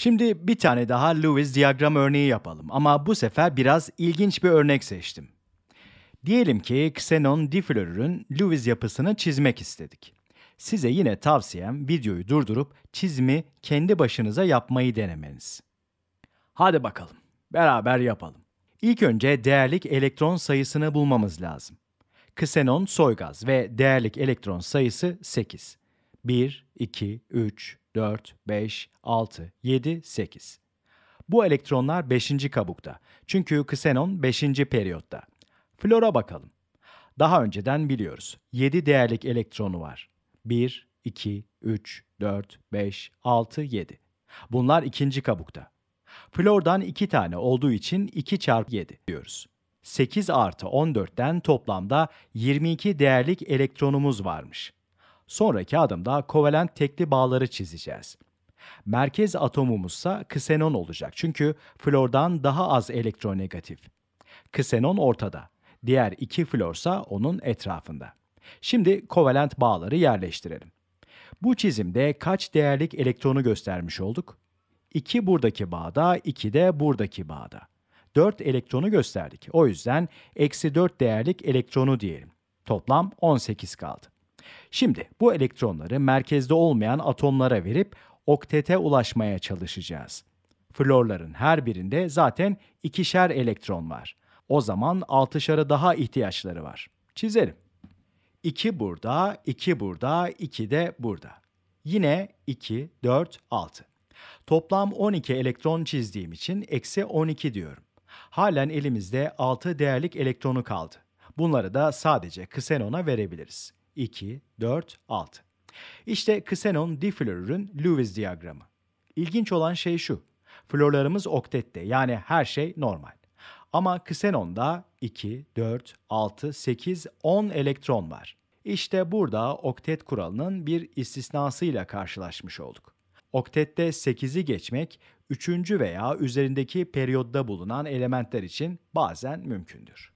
Şimdi bir tane daha Lewis diyagram örneği yapalım ama bu sefer biraz ilginç bir örnek seçtim. Diyelim ki ksenon diflörürün Lewis yapısını çizmek istedik. Size yine tavsiyem videoyu durdurup çizimi kendi başınıza yapmayı denemeniz. Hadi bakalım, beraber yapalım. İlk önce değerlik elektron sayısını bulmamız lazım. Ksenon soygaz ve değerlik elektron sayısı 8. 1, 2, 3, 4, 5, 6, 7, 8. Bu elektronlar 5. kabukta. Çünkü ksenon 5. periyotta. Flora bakalım. Daha önceden biliyoruz. 7 değerlik elektronu var. 1, 2, 3, 4, 5, 6, 7. Bunlar ikinci kabukta. Flordan 2 tane olduğu için 2 çarpı 7 diyoruz. 8 artı 14'ten toplamda 22 değerlik elektronumuz varmış. Sonraki adımda kovalent tekli bağları çizeceğiz. Merkez atomumuzsa ksenon olacak çünkü flordan daha az elektronegatif. Ksenon ortada, diğer iki florsa onun etrafında. Şimdi kovalent bağları yerleştirelim. Bu çizimde kaç değerlik elektronu göstermiş olduk? 2 buradaki bağda, 2 de buradaki bağda. 4 elektronu gösterdik. O yüzden eksi 4 değerlik elektronu diyelim. Toplam 18 kaldı. Şimdi bu elektronları merkezde olmayan atomlara verip oktete ulaşmaya çalışacağız. Florların her birinde zaten ikişer elektron var. O zaman altışarı daha ihtiyaçları var. Çizelim. 2 burada, 2 burada, 2 de burada. Yine 2, 4, 6. Toplam 12 elektron çizdiğim için eksi 12 diyorum. Halen elimizde 6 değerlik elektronu kaldı. Bunları da sadece ksenona verebiliriz. 2, 4, 6. İşte ksenon diflorürün Lewis diyagramı. İlginç olan şey şu. Florlarımız oktette yani her şey normal. Ama ksenonda 2, 4, 6, 8, 10 elektron var. İşte burada oktet kuralının bir istisnasıyla karşılaşmış olduk. Oktette 8'i geçmek 3. veya üzerindeki periyodda bulunan elementler için bazen mümkündür.